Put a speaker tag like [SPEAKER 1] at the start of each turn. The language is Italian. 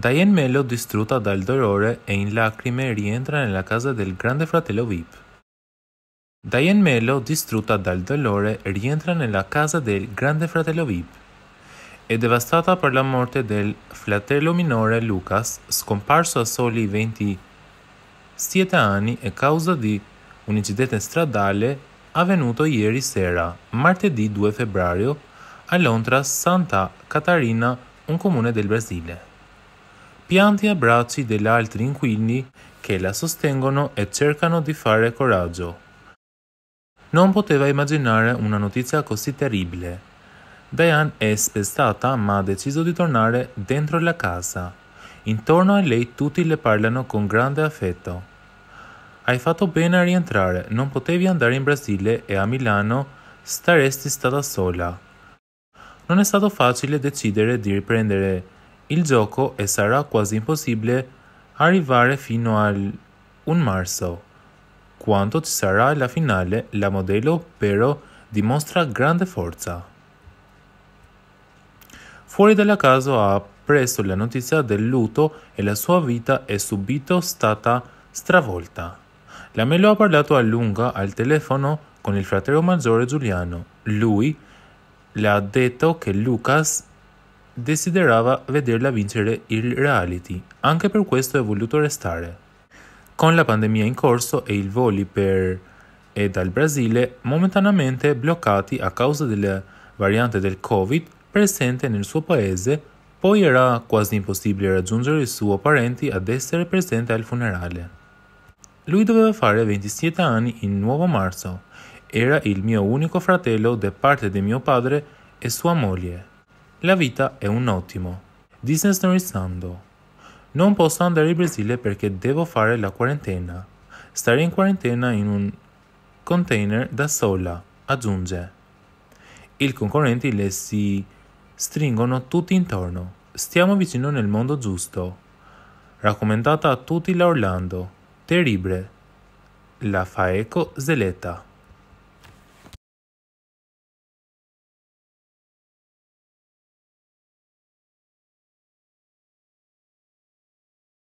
[SPEAKER 1] Diane Melo, distrutta dal dolore e in lacrime, rientra nella casa del grande fratello Vip. Diane Melo, distrutta dal dolore, e rientra nella casa del grande fratello Vip. È devastata per la morte del fratello minore Lucas, scomparso a soli 27 anni a causa di un incidente stradale avvenuto ieri sera, martedì 2 febbraio, a Londra, Santa Catarina, un comune del Brasile pianti a bracci degli altri inquilini che la sostengono e cercano di fare coraggio. Non poteva immaginare una notizia così terribile. Diane è spestata ma ha deciso di tornare dentro la casa. Intorno a lei tutti le parlano con grande affetto. Hai fatto bene a rientrare, non potevi andare in Brasile e a Milano staresti stata sola. Non è stato facile decidere di riprendere il gioco e sarà quasi impossibile arrivare fino al 1 marzo, quando ci sarà la finale, la modello però dimostra grande forza. Fuori dalla casa ha preso la notizia del lutto e la sua vita è subito stata stravolta. La Melo ha parlato a lungo al telefono con il fratello maggiore Giuliano. Lui le ha detto che Lucas desiderava vederla vincere il reality, anche per questo è voluto restare. Con la pandemia in corso e i voli per e dal Brasile momentaneamente bloccati a causa della variante del Covid presente nel suo paese, poi era quasi impossibile raggiungere i suoi parenti ad essere presente al funerale. Lui doveva fare 27 anni in nuovo marzo. Era il mio unico fratello da parte di mio padre e sua moglie. La vita è un ottimo. Disney snorizzando. Non posso andare in Brasile perché devo fare la quarantena. Stare in quarantena in un container da sola, aggiunge. I concorrenti le si stringono tutti intorno. Stiamo vicino nel mondo giusto. Raccomandata a tutti la Orlando. Terribile. La fa eco Zeletta.